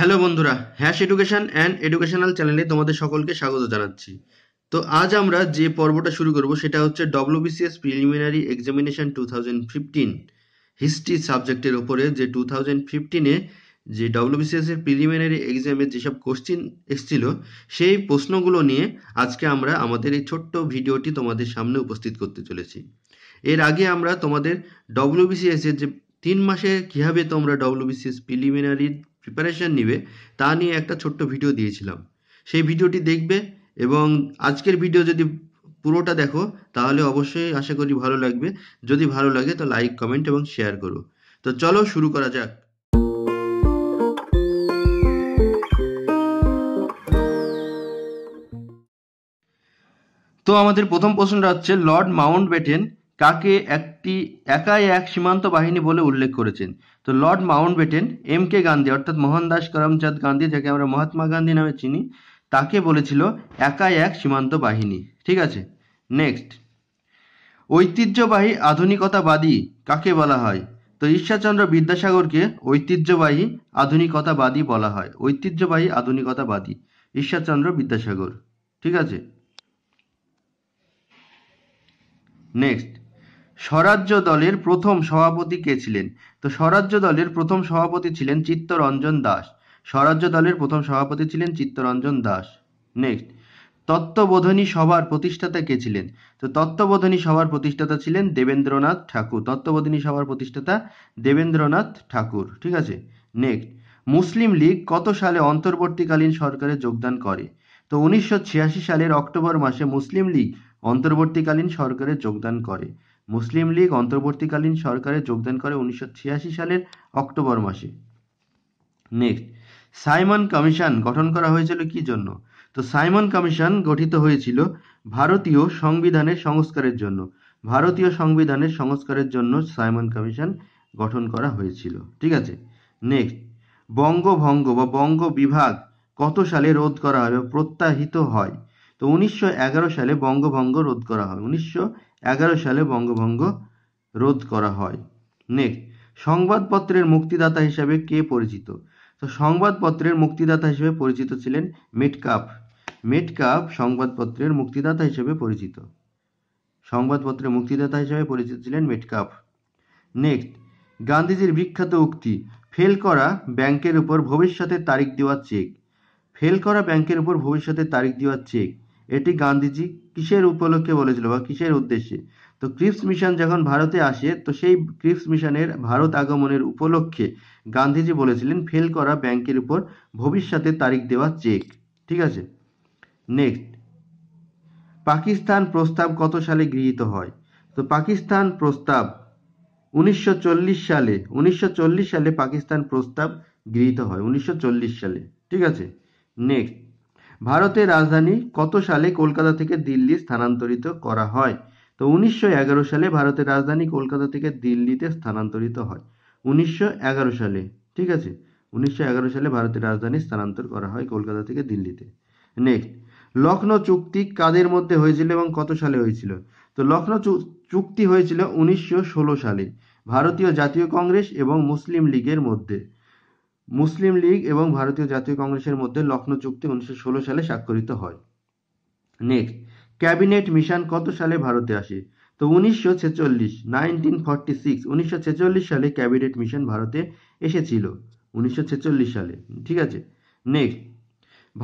hello বন্ধুরা hash education and educational চ্যানেলে তোমাদের সকলকে স্বাগত জানাচ্ছি তো আজ আমরা যে পর্বটা শুরু করব সেটা হচ্ছে WBCS preliminary examination two thousand fifteen history সাবজেক্টের ওপরে যে টু থাউজেন্ড ফিফটিনে যে ডব্লিউবিসিএসের প্রিলিমিনারি এক্সামে যেসব কোশ্চিন এসেছিল সেই প্রশ্নগুলো নিয়ে আজকে আমরা আমাদের এই ছোট্ট ভিডিওটি তোমাদের সামনে উপস্থিত করতে চলেছি এর আগে আমরা তোমাদের ডব্লিউবিসিএসের যে তিন মাসে কীভাবে তোমরা ডব্লিউবিসিএস প্রিলিমিনারির প্রিপারেশান নিবে তা নিয়ে একটা ছোট্ট ভিডিও দিয়েছিলাম সেই ভিডিওটি দেখবে এবং আজকের ভিডিও যদি পুরোটা দেখো তাহলে অবশ্যই আশা করি ভালো লাগবে যদি ভালো লাগে তো লাইক কমেন্ট এবং শেয়ার করো তো চলো শুরু করা যাক তো আমাদের প্রথম প্রশ্নটা হচ্ছে লর্ড মাউন্ট বেটেন কাকে একটি একাই এক সীমান্ত বাহিনী বলে উল্লেখ করেছেন তো লর্ড বেটেন এম কে গান্ধী অর্থাৎ মোহনদাস করমচাঁদ গান্ধী যাকে আমরা মহাত্মা গান্ধী নামে চিনি তাকে বলেছিল একাই এক সীমান্ত বাহিনী ঠিক আছে নেক্সট ঐতিহ্যবাহী আধুনিকতাবাদী কাকে বলা হয় তো ঈশ্বরচন্দ্র বিদ্যাসাগরকে ঐতিহ্যবাহী আধুনিকতাবাদী বলা হয় ঐতিহ্যবাহী আধুনিকতাবাদী ঈশ্বরচন্দ্র বিদ্যাসাগর ঠিক আছে নেক্সট স্বরাজ্য দলের প্রথম সভাপতি কে ছিলেন তো স্বরাজ্য দলের প্রথম সভাপতি ছিলেন চিত্তরঞ্জন দাস স্বরাজ্য দলের প্রথম সভাপতি ছিলেন চিত্তরঞ্জন দাস নেক্সট তত্ত্ববোধনী সভার প্রতিষ্ঠাতা কে ছিলেন তো তত্ত্ববোধনী সভার প্রতিষ্ঠাতা ছিলেন দেবেন্দ্রনাথ ঠাকুর তত্ত্ববোধনী সভার প্রতিষ্ঠাতা দেবেন্দ্রনাথ ঠাকুর ঠিক আছে নেক্সট মুসলিম লীগ কত সালে অন্তর্বর্তীকালীন সরকারে যোগদান করে তো উনিশশো সালের অক্টোবর মাসে মুসলিম লীগ অন্তর্বর্তীকালীন সরকারে যোগদান করে মুসলিম লীগ অন্তর্বর্তীকালীন সরকারে যোগদান করে উনিশশো সালের অক্টোবর মাসে নেক্সট সাইমন কমিশন গঠন করা হয়েছিল কি জন্য তো সাইমন কমিশন গঠিত হয়েছিল ভারতীয় সংবিধানের সংস্কারের জন্য ভারতীয় সংবিধানের সংস্কারের জন্য সাইমন কমিশন গঠন করা হয়েছিল ঠিক আছে নেক্সট বঙ্গভঙ্গ বা বঙ্গ বিভাগ কত সালে রোধ করা হয় বা প্রত্যাহিত হয় তো উনিশশো সালে বঙ্গভঙ্গ রোধ করা হয় উনিশশো এগারো সালে বঙ্গভঙ্গ রোধ করা হয় নেক্সট সংবাদপত্রের মুক্তিদাতা হিসাবে কে পরিচিত তো সংবাদপত্রের মুক্তিদাতা হিসেবে পরিচিত ছিলেন মেটকাপ মেটকাপ সংবাদপত্রের মুক্তিদাতা হিসেবে পরিচিত সংবাদপত্রের মুক্তিদাতা হিসেবে পরিচিত ছিলেন মেটকাপ নেক্সট গান্ধীজির বিখ্যাত উক্তি ফেল করা ব্যাংকের উপর ভবিষ্যতের তারিখ দেওয়ার চেক ফেল করা ব্যাংকের উপর ভবিষ্যতের তারিখ দেওয়ার চেক এটি গান্ধীজি কিসের উপলক্ষে বলেছিল বা কিসের উদ্দেশ্যে তো ক্রিপ্স মিশন যখন ভারতে আসে তো সেই ক্রিপ্স মিশনের ভারত আগমনের উপলক্ষে গান্ধীজি বলেছিলেন ফেল করা ব্যাংকের উপর ভবিষ্যতে তারিখ দেওয়া চেক ঠিক আছে নেক্সট পাকিস্তান প্রস্তাব কত সালে গৃহীত হয় তো পাকিস্তান প্রস্তাব উনিশশো সালে উনিশশো সালে পাকিস্তান প্রস্তাব গৃহীত হয় উনিশশো সালে ঠিক আছে নেক্সট ভারতের রাজধানী কত সালে কলকাতা থেকে দিল্লি স্থানান্তরিত করা হয় তো উনিশশো সালে ভারতের রাজধানী কলকাতা থেকে দিল্লিতে স্থানান্তরিত হয় উনিশশো সালে ঠিক আছে উনিশশো সালে ভারতের রাজধানী স্থানান্তর করা হয় কলকাতা থেকে দিল্লিতে নেক্সট লখনৌ চুক্তি কাদের মধ্যে হয়েছিল এবং কত সালে হয়েছিল তো লখনৌ চুক্তি হয়েছিল উনিশশো সালে ভারতীয় জাতীয় কংগ্রেস এবং মুসলিম লীগের মধ্যে মুসলিম লীগ এবং ভারতীয় জাতীয় কংগ্রেসের মধ্যে লখনৌ চুক্তি উনিশশো সালে স্বাক্ষরিত হয় নেক্সট ক্যাবিনেট মিশন কত সালে ভারতে আসে তো উনিশশো ছেচল্লিশ নাইনটিন ফর্টি সিক্স উনিশশো ছেচল্লিশ সালে ক্যাবিনেট মিশন ভারতে এসেছিল উনিশশো ছেচল্লিশ সালে ঠিক আছে নেক্সট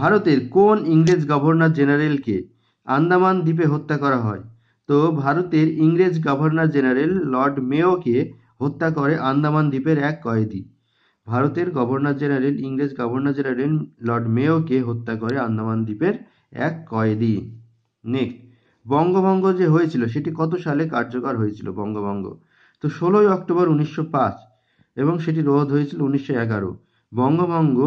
ভারতের কোন ইংরেজ গভর্নর জেনারেলকে আন্দামান দ্বীপে হত্যা করা হয় তো ভারতের ইংরেজ গভর্নর জেনারেল লর্ড মেয়োকে হত্যা করে আন্দামান দ্বীপের এক কয়েদি ভারতের গভর্নর জেনারেল ইংরেজ গভর্নর জেনারেল লর্ড মেয়োকে হত্যা করে আন্দামান দ্বীপের এক কয়েদি নেক্সট বঙ্গভঙ্গ যে হয়েছিল সেটি কত সালে কার্যকর হয়েছিল বঙ্গভঙ্গ তো ষোলোই অক্টোবর উনিশশো পাঁচ এবং সেটি রোধ হয়েছিল উনিশশো এগারো বঙ্গভঙ্গ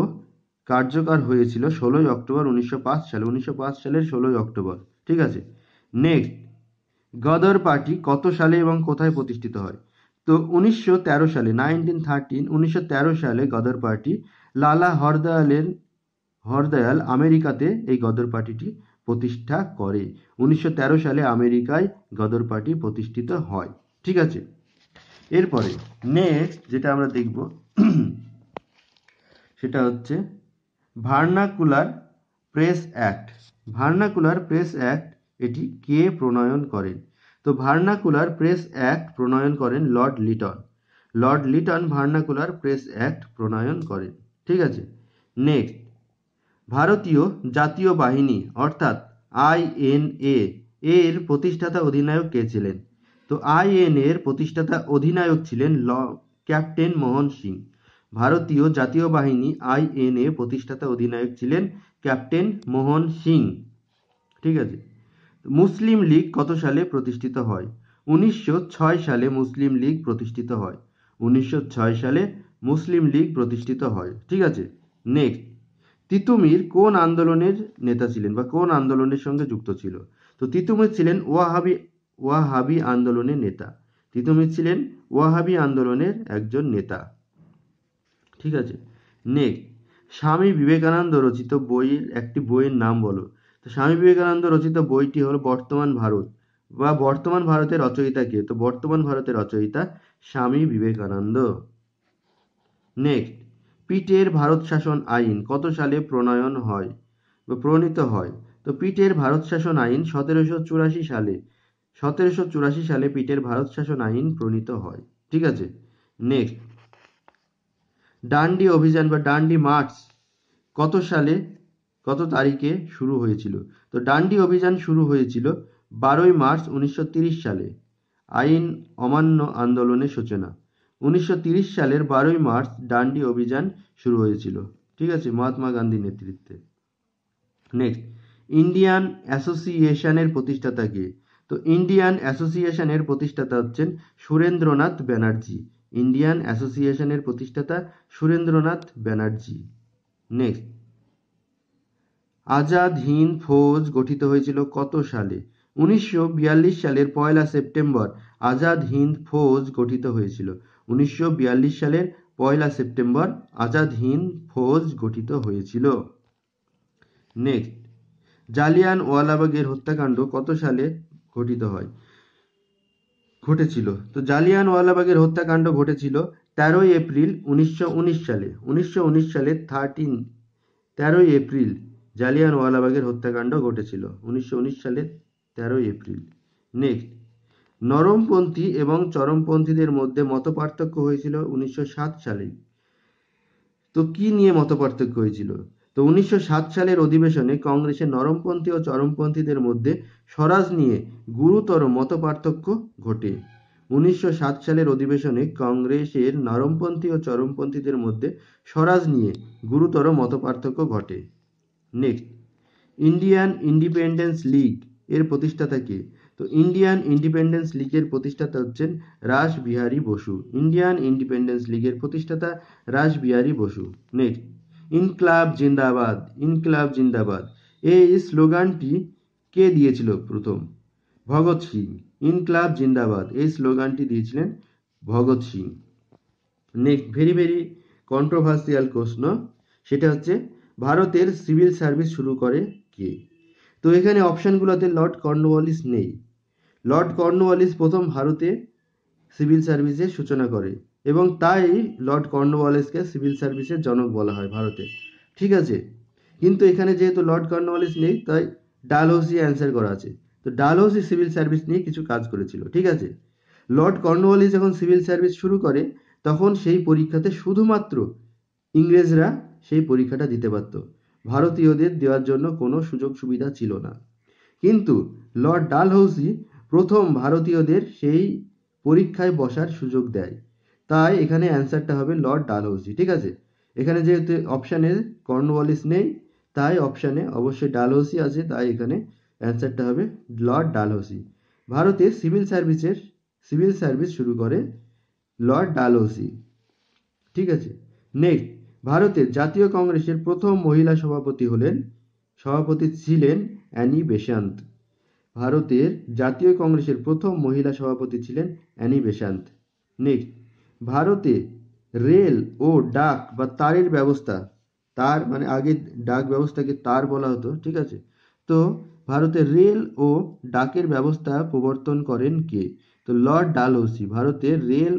কার্যকর হয়েছিল ষোলোই অক্টোবর উনিশশো পাঁচ সালে উনিশশো পাঁচ সালের ষোলোই অক্টোবর ঠিক আছে নেক্সট গদর পার্টি কত সালে এবং কোথায় প্রতিষ্ঠিত হয় তো উনিশশো সালে নাইনটিন থার্টিন উনিশশো সালে গদর পার্টি লালা হরদয়ালের হরদয়াল আমেরিকাতে এই গদর পার্টিটি প্রতিষ্ঠা করে উনিশশো সালে আমেরিকায় গদর পার্টি প্রতিষ্ঠিত হয় ঠিক আছে এরপরে নেক্সট যেটা আমরা দেখব সেটা হচ্ছে vernacular press act vernacular press act এটি কে প্রণয়ন করেন তো ভার্নাকুলার প্রেস অ্যাক্ট প্রণয়ন করেন lord Lytton lord Lytton vernacular press act প্রণয়ন করেন ঠিক আছে নেক্সট ভারতীয় জাতীয় বাহিনী অর্থাৎ আইএনএ এর প্রতিষ্ঠাতা অধিনায়ক কে ছিলেন তো আইএনএ এর প্রতিষ্ঠাতা অধিনায়ক ছিলেন ল ক্যাপ্টেন মোহন সিং ভারতীয় জাতীয় বাহিনী আইএনএ প্রতিষ্ঠাতা অধিনায়ক ছিলেন ক্যাপ্টেন মোহন সিং ঠিক আছে মুসলিম লীগ কত সালে প্রতিষ্ঠিত হয় উনিশশো সালে মুসলিম লীগ প্রতিষ্ঠিত হয় উনিশশো সালে মুসলিম লীগ প্রতিষ্ঠিত হয় ঠিক আছে নেক্সট তিতুমির কোন আন্দোলনের নেতা ছিলেন বা কোন আন্দোলনের সঙ্গে যুক্ত ছিল তো তিতুমির ছিলেন ওয়াহাবি ওয়াহাবি আন্দোলনের নেতা তিতুমির ছিলেন ওয়াহাবি আন্দোলনের একজন নেতা ঠিক আছে নেক্সট স্বামী বিবেকানন্দ রচিত বইয়ের একটি বইয়ের নাম বলো স্বামী বিবেকানন্দ রচিত বইটি হল বর্তমান ভারত বা বর্তমান ভারতের রচয়িতা কে তো বর্তমান ভারতের রচয়িতা স্বামী বিবেকানন্দ নেক্সট পিটের ভারত শাসন আইন কত সালে প্রণয়ন হয় বা প্রণীত হয় তো পিটের ভারত শাসন আইন সতেরোশো চুরাশি সালে সতেরোশো চুরাশি সালে পিটের ভারত শাসন আইন প্রণীত হয় ঠিক আছে নেক্সট ডান্ডি অভিযান বা ডান্ডি মার্চ কত সালে কত তারিখে শুরু হয়েছিল তো ডান্ডি অভিযান শুরু হয়েছিল বারোই মার্চ উনিশশো সালে আইন অমান্য আন্দোলনের সূচনা উনিশশো সালের বারোই মার্চ ডান্ডি অভিযান শুরু হয়েছিল ঠিক আছে মহাত্মা গান্ধীর নেতৃত্বে নেক্সট ইন্ডিয়ান অ্যাসোসিয়েশনের প্রতিষ্ঠাতা কে তো ইন্ডিয়ান অ্যাসোসিয়েশনের প্রতিষ্ঠাতা হচ্ছেন সুরেন্দ্রনাথ ব্যানার্জি ইন্ডিয়ান অ্যাসোসিয়েশনের প্রতিষ্ঠাতা সুরেন্দ্রনাথ ব্যানার্জি নেক্সট আজাদ হিন্দ ফৌজ গঠিত হয়েছিল কত সালে উনিশশো সালের পয়লা সেপ্টেম্বর আজাদ হিন্দ ফৌজ গঠিত হয়েছিল উনিশশো সালের পয়লা সেপ্টেম্বর আজাদ হিন্দ ফৌজ গঠিত হয়েছিল নেক্সট জালিয়ান ওয়ালাবাগের হত্যাকাণ্ড কত সালে গঠিত হয় ঘটেছিল তো জালিয়ান ওয়ালাবাগের হত্যাকাণ্ড ঘটেছিল তেরোই এপ্রিল উনিশশো সালে উনিশশো সালে থার্টিন তেরোই এপ্রিল জালিয়ানওয়ালাবাগের হত্যাকাণ্ড ঘটেছিল উনিশশো সালের তেরোই এপ্রিল নেক্সট নরমপন্থী এবং চরমপন্থীদের মধ্যে মতপার্থক্য হয়েছিল উনিশশো সালে তো কি নিয়ে মতপার্থক্য হয়েছিল তো উনিশশো সালের অধিবেশনে কংগ্রেসের নরমপন্থী ও চরমপন্থীদের মধ্যে স্বরাজ নিয়ে গুরুতর মতপার্থক্য ঘটে উনিশশো সালের অধিবেশনে কংগ্রেসের নরমপন্থী ও চরমপন্থীদের মধ্যে স্বরাজ নিয়ে গুরুতর মতপার্থক্য ঘটে নেক্সট ইন্ডিয়ান ইন্ডিপেন্ডেন্স লিগ এর প্রতিষ্ঠাতা কে তো ইন্ডিয়ান ইন্ডিপেন্ডেন্স লীগের প্রতিষ্ঠাতা হচ্ছেন রাসবিহারী বসু ইন্ডিয়ান ইন্ডিপেন্ডেন্স লীগের প্রতিষ্ঠাতা রাসবিহারী বসু নেক্সট ইনক্লাব জিন্দাবাদ ইনক্লাব জিন্দাবাদ এই স্লোগানটি কে দিয়েছিল প্রথম ভগৎ সিং ইনক্লাব জিন্দাবাদ এই স্লোগানটি দিয়েছিলেন Bhagat Singh next very very controversial প্রশ্ন সেটা হচ্ছে ভারতের সিভিল সার্ভিস শুরু করে কে তো এখানে অপশানগুলোতে লর্ড কর্নওয়ালিস নেই লর্ড কর্নওয়ালিস প্রথম ভারতে সিভিল সার্ভিসের সূচনা করে এবং তাই লর্ড কর্নওয়ালিসকে সিভিল সার্ভিসের জনক বলা হয় ভারতে ঠিক আছে কিন্তু এখানে যেহেতু লর্ড কর্নওয়ালিস নেই তাই ডালহৌসি অ্যান্সার করা আছে তো ডালহৌসি সিভিল সার্ভিস নিয়ে কিছু কাজ করেছিল ঠিক আছে লর্ড কর্নওয়ালিস যখন সিভিল সার্ভিস শুরু করে তখন সেই পরীক্ষাতে শুধুমাত্র ইংরেজরা সেই পরীক্ষাটা দিতে পারত ভারতীয়দের দেওয়ার জন্য কোনো সুযোগ সুবিধা ছিল না কিন্তু লর্ড ডালহৌসি প্রথম ভারতীয়দের সেই পরীক্ষায় বসার সুযোগ দেয় তাই এখানে অ্যান্সারটা হবে লর্ড ডালহৌসি ঠিক আছে এখানে যেহেতু অপশানে কর্নওয়ালিস নেই তাই অপশানে অবশ্যই ডালহৌসি আছে তাই এখানে অ্যান্সারটা হবে লর্ড ডালহৌসি ভারতে সিভিল সার্ভিসের সিভিল সার্ভিস শুরু করে লর্ড ডালহৌসি ঠিক আছে নেক্সট ভারতের জাতীয় কংগ্রেসের প্রথম মহিলা সভাপতি হলেন সভাপতি ছিলেন অ্যানি বেশান্ত ভারতের জাতীয় কংগ্রেসের প্রথম মহিলা সভাপতি ছিলেন অ্যানি বেশান্ত নেক্সট ভারতে রেল ও ডাক বা তারের ব্যবস্থা তার মানে আগে ডাক ব্যবস্থাকে তার বলা হতো ঠিক আছে তো ভারতে রেল ও ডাকের ব্যবস্থা প্রবর্তন করেন কে তো লর্ড ডালহৌসি ভারতে রেল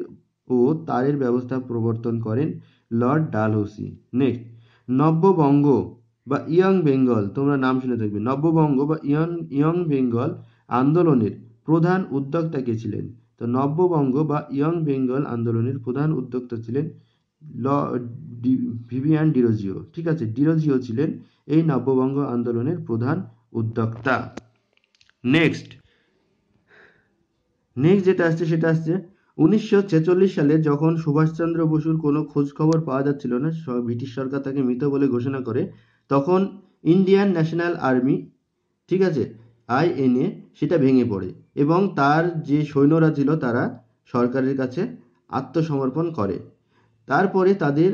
ও তারের ব্যবস্থা প্রবর্তন করেন লর্ড ডালহৌসি নেক্সট নব্যবঙ্গ বা ইয়ং বেঙ্গল তোমরা নাম শুনে থাকবে নব্যবঙ্গ বা ইয়ং ইয়ং বেঙ্গল আন্দোলনের প্রধান উদ্যোক্তা কে ছিলেন তো নব্যবঙ্গ বা ইয়ং বেঙ্গল আন্দোলনের প্রধান উদ্যোক্তা ছিলেন ল ভিভিয়ান ডিরোজিও ঠিক আছে ডিরোজিও ছিলেন এই নব্যবঙ্গ আন্দোলনের প্রধান উদ্যোক্তা নেক্সট নেক্সট যেটা আসছে সেটা আসছে উনিশশো সালে যখন সুভাষচন্দ্র বসুর কোনো খোঁজখবর পাওয়া যাচ্ছিল না ব্রিটিশ সরকার তাকে মৃত বলে ঘোষণা করে তখন ইন্ডিয়ান ন্যাশনাল আর্মি ঠিক আছে আইএনএ সেটা ভেঙে পড়ে এবং তার যে সৈন্যরা ছিল তারা সরকারের কাছে আত্মসমর্পণ করে তারপরে তাদের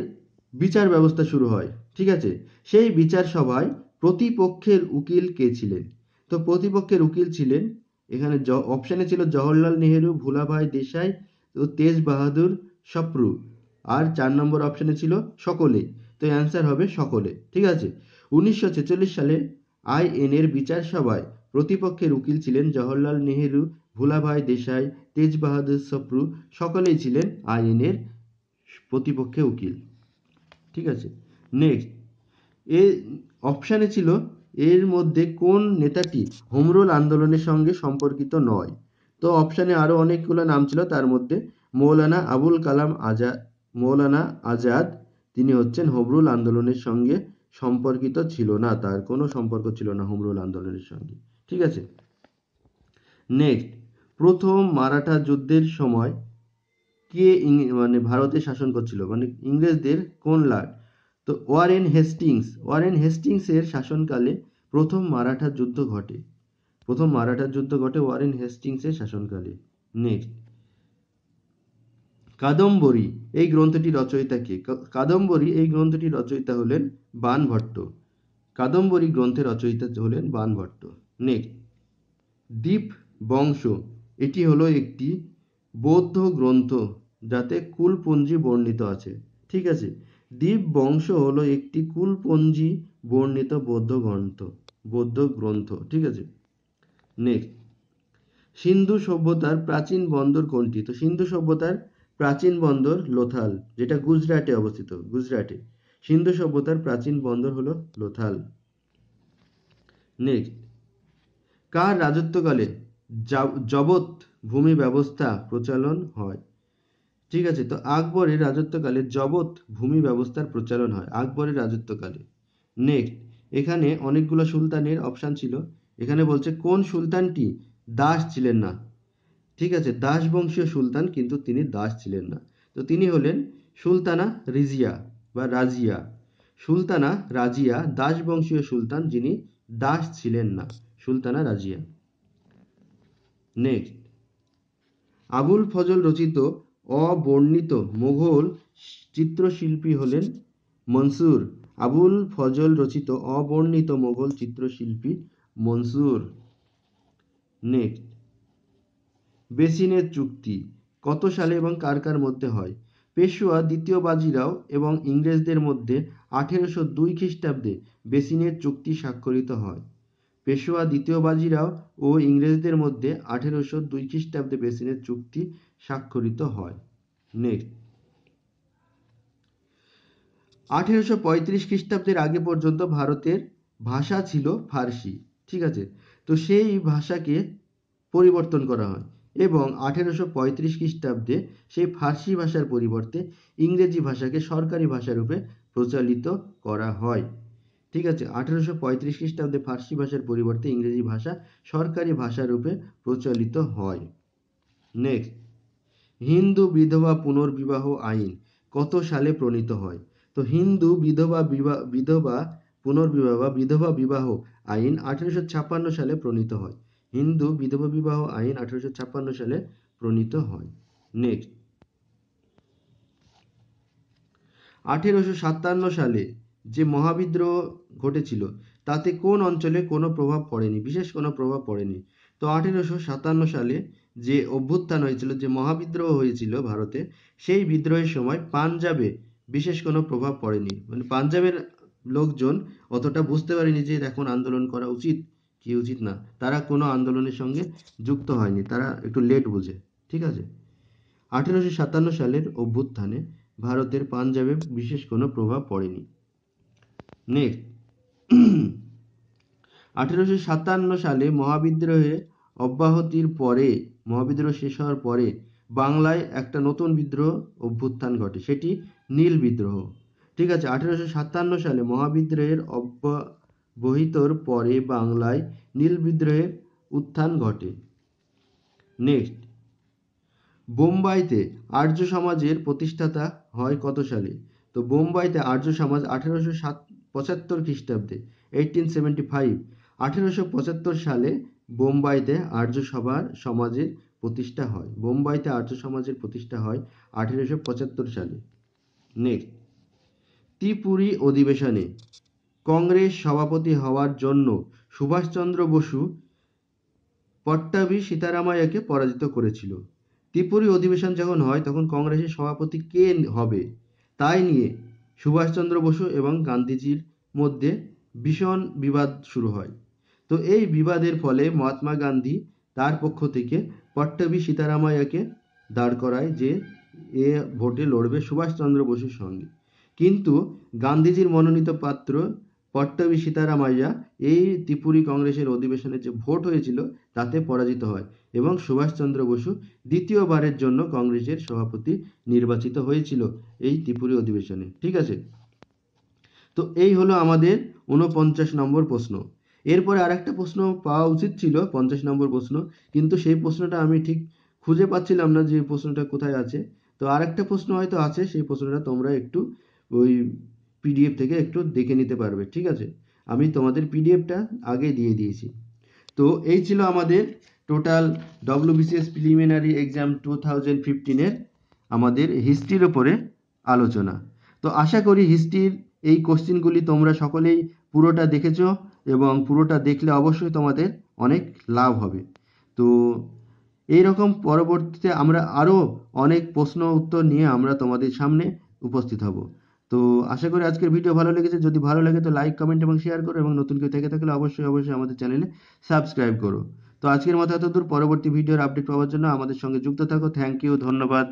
বিচার ব্যবস্থা শুরু হয় ঠিক আছে সেই বিচার সভায় প্রতিপক্ষের উকিল কে ছিলেন তো প্রতিপক্ষের উকিল ছিলেন এখানে অপশানে ছিল জওহরলাল নেহেরু ভুলাভাই দেশাই তেজ বাহাদুর সপ্রু আর চার নম্বর অপশানে ছিল সকলে তো অ্যান্সার হবে সকলে ঠিক আছে উনিশশো সালে আইএনের বিচার সভায় প্রতিপক্ষের উকিল ছিলেন জওহরলাল নেহেরু ভুলাভাই দেশাই তেজ বাহাদুর সপ্রু সকলেই ছিলেন আইএনের প্রতিপক্ষে উকিল ঠিক আছে নেক্সট এ অপশানে ছিল এর মধ্যে কোন নেতাটি হোমরুল আন্দোলনের সঙ্গে সম্পর্কিত নয় তো অপশানে আরও অনেকগুলো নাম ছিল তার মধ্যে মৌলানা আবুল কালাম আজাদ মৌলানা আজাদ তিনি হচ্ছেন হবরুল আন্দোলনের সঙ্গে সম্পর্কিত ছিল না তার কোনো সম্পর্ক ছিল না হবরুল আন্দোলনের সঙ্গে ঠিক আছে নেক্সট প্রথম মারাঠা যুদ্ধের সময় কে মানে ভারতে শাসন করছিল মানে ইংরেজদের কোন লাট তো ওয়ারেন হেস্টিংস ওয়ারেন হেস্টিংসের শাসনকালে প্রথম মারাঠা যুদ্ধ ঘটে প্রথম মারাঠার যুদ্ধ ঘটে ওয়ারেন হেস্টিংসের শাসনকালে নেক্সট কাদম্বরী এই গ্রন্থটি রচয়িতা কে কাদম্বরী এই গ্রন্থটি রচয়িতা হলেন বাণভট্ট কাদম্বরী গ্রন্থের রচয়িতা হলেন ভট্ট নেক্সট দ্বীপ বংশ এটি হলো একটি বৌদ্ধ গ্রন্থ যাতে কুলপঞ্জি বর্ণিত আছে ঠিক আছে দ্বীপ বংশ হলো একটি কুলপঞ্জি বর্ণিত বৌদ্ধ গ্রন্থ বৌদ্ধ গ্রন্থ ঠিক আছে নেক্সট সিন্ধু সভ্যতার প্রাচীন বন্দর কোনটি তো সিন্ধু সভ্যতার প্রাচীন বন্দর লোথাল যেটা গুজরাটে অবস্থিত গুজরাটে সিন্ধু সভ্যতার প্রাচীন বন্দর হলো লোথাল নেক্সট কার রাজত্বকালে জবৎ ভূমি ব্যবস্থা প্রচলন হয় ঠিক আছে তো আকবরের রাজত্বকালে জবৎ ভূমি ব্যবস্থার প্রচলন হয় আকবরের রাজত্বকালে নেক্সট এখানে অনেকগুলো সুলতানের অপশান ছিল এখানে বলছে কোন সুলতানটি দাস ছিলেন না ঠিক আছে দাস বংশীয় সুলতান কিন্তু তিনি দাস ছিলেন না তো তিনি হলেন সুলতানা রিজিয়া বা রাজিয়া সুলতানা রাজিয়া দাস বংশীয় সুলতান যিনি দাস ছিলেন না সুলতানা রাজিয়া নেক্সট আবুল ফজল রচিত অবর্ণিত মোঘল চিত্রশিল্পী হলেন মনসুর আবুল ফজল রচিত অবর্ণিত মোঘল চিত্রশিল্পী মনসুর নেক্সট বেসিনের চুক্তি কত সালে এবং কার কার মধ্যে হয় পেশোয়া দ্বিতীয় বাজিরাও এবং ইংরেজদের মধ্যে আঠেরোশো দুই খ্রিস্টাব্দে বেসিনের চুক্তি স্বাক্ষরিত হয় পেশোয়া দ্বিতীয় বাজিরাও ও ইংরেজদের মধ্যে আঠেরোশো দুই খ্রিস্টাব্দে বেসিনের চুক্তি স্বাক্ষরিত হয় নেক্সট আঠেরোশো পঁয়ত্রিশ খ্রিস্টাব্দের আগে পর্যন্ত ভারতের ভাষা ছিল ফার্সি ঠিক আছে তো সেই ভাষাকে পরিবর্তন করা হয় এবং আঠেরোশো পঁয়ত্রিশ খ্রিস্টাব্দে সেই ফার্সি ভাষার পরিবর্তে ইংরেজি ভাষাকে সরকারি ভাষারূপে প্রচলিত করা হয় ঠিক আছে আঠেরোশো পঁয়ত্রিশ খ্রিস্টাব্দে ফার্সি ভাষার পরিবর্তে ইংরেজি ভাষা সরকারি ভাষারূপে প্রচলিত হয় নেক্সট হিন্দু বিধবা পুনর্বিবাহ আইন কত সালে প্রণীত হয় তো হিন্দু বিধবা বিধবা পুনর্বিবাহ বা বিধবা বিবাহ আইন আঠেরোশো ছাপ্পান্ন সালে প্রণীত হয় হিন্দু বিধবা বিবাহ আইন আঠেরোশো ছাপ্পান্ন সালে প্রণীত হয় নেক্সট আঠেরোশো সাতান্ন সালে যে মহাবিদ্রোহ ঘটেছিল তাতে কোন অঞ্চলে কোনো প্রভাব পড়েনি বিশেষ কোনো প্রভাব পড়েনি তো আঠেরোশো সাতান্ন সালে যে অভ্যুত্থান হয়েছিল যে মহাবিদ্রোহ হয়েছিল ভারতে সেই বিদ্রোহের সময় পাঞ্জাবে বিশেষ কোনো প্রভাব পড়েনি মানে পাঞ্জাবের লোকজন অতটা বুঝতে পারেনি যে এখন আন্দোলন করা উচিত কি উচিত না তারা কোনো আন্দোলনের সঙ্গে যুক্ত হয়নি তারা একটু লেট বুঝে ঠিক আছে আঠেরোশো সাতান্ন সালের অভ্যুত্থানে ভারতের পাঞ্জাবে বিশেষ কোনো প্রভাব পড়েনি নেক্সট আঠেরোশো সাতান্ন সালে মহাবিদ্রোহে অব্যাহতির পরে মহাবিদ্রোহ শেষ হওয়ার পরে বাংলায় একটা নতুন বিদ্রোহ অভ্যুত্থান ঘটে সেটি নীল বিদ্রোহ ঠিক আছে আঠেরোশো সাতান্ন সালে মহাবিদ্রোহের অব্যবহিতর পরে বাংলায় নীল বিদ্রোহের উত্থান ঘটে নেক্সট বোম্বাইতে আর্য সমাজের প্রতিষ্ঠাতা হয় কত সালে তো বোম্বাইতে আর্য সমাজ আঠেরোশো সাত পঁচাত্তর খ্রিস্টাব্দে এইটিন সেভেন্টি ফাইভ আঠেরোশো পঁচাত্তর সালে বোম্বাইতে আর্য সভার সমাজের প্রতিষ্ঠা হয় বোম্বাইতে আর্য সমাজের প্রতিষ্ঠা হয় আঠেরোশো পঁচাত্তর সালে নেক্সট ত্রিপুরী অধিবেশনে কংগ্রেস সভাপতি হওয়ার জন্য সুভাষচন্দ্র বসু পট্টাভি সীতারামাইয়াকে পরাজিত করেছিল ত্রিপুরী অধিবেশন যখন হয় তখন কংগ্রেসের সভাপতি কে হবে তাই নিয়ে সুভাষচন্দ্র বসু এবং গান্ধীজির মধ্যে ভীষণ বিবাদ শুরু হয় তো এই বিবাদের ফলে মহাত্মা গান্ধী তার পক্ষ থেকে পট্টবি সীতারামাইয়াকে দাঁড় করায় যে এ ভোটে লড়বে সুভাষচন্দ্র বসুর সঙ্গে কিন্তু গান্ধীজির মনোনীত পাত্র পট্টবি সীতারামাইয়া এই ত্রিপুরী কংগ্রেসের অধিবেশনে যে ভোট হয়েছিল তাতে পরাজিত হয় এবং সুভাষচন্দ্র বসু দ্বিতীয়বারের জন্য কংগ্রেসের সভাপতি নির্বাচিত হয়েছিল এই ত্রিপুরী অধিবেশনে ঠিক আছে তো এই হলো আমাদের উনপঞ্চাশ নম্বর প্রশ্ন এরপরে আর একটা প্রশ্ন পাওয়া উচিত ছিল পঞ্চাশ নম্বর প্রশ্ন কিন্তু সেই প্রশ্নটা আমি ঠিক খুঁজে পাচ্ছিলাম না যে প্রশ্নটা কোথায় আছে তো আর একটা প্রশ্ন হয়তো আছে সেই প্রশ্নটা তোমরা একটু ওই পিডিএফ থেকে একটু দেখে নিতে পারবে ঠিক আছে আমি তোমাদের পিডিএফটা আগে দিয়ে দিয়েছি তো এই ছিল আমাদের total WBCS preliminary exam two thousand ফিফটিনের আমাদের হিস্ট্রির ওপরে আলোচনা তো আশা করি হিস্ট্রির এই কোশ্চিনগুলি তোমরা সকলেই পুরোটা দেখেছ এবং পুরোটা দেখলে অবশ্যই তোমাদের অনেক লাভ হবে তো এই রকম পরবর্তীতে আমরা আরও অনেক প্রশ্ন উত্তর নিয়ে আমরা তোমাদের সামনে উপস্থিত হব তো আশা করি আজকের ভিডিও ভালো লেগেছে যদি ভালো লাগে তো লাইক কমেন্ট এবং শেয়ার করো এবং নতুন কেউ থেকে থাকলে অবশ্যই অবশ্যই আমাদের চ্যানেলে সাবস্ক্রাইব করো তো আজকের মতো এতদূর পরবর্তী ভিডিওর আপডেট পাওয়ার জন্য আমাদের সঙ্গে যুক্ত থাকো থ্যাংক ইউ ধন্যবাদ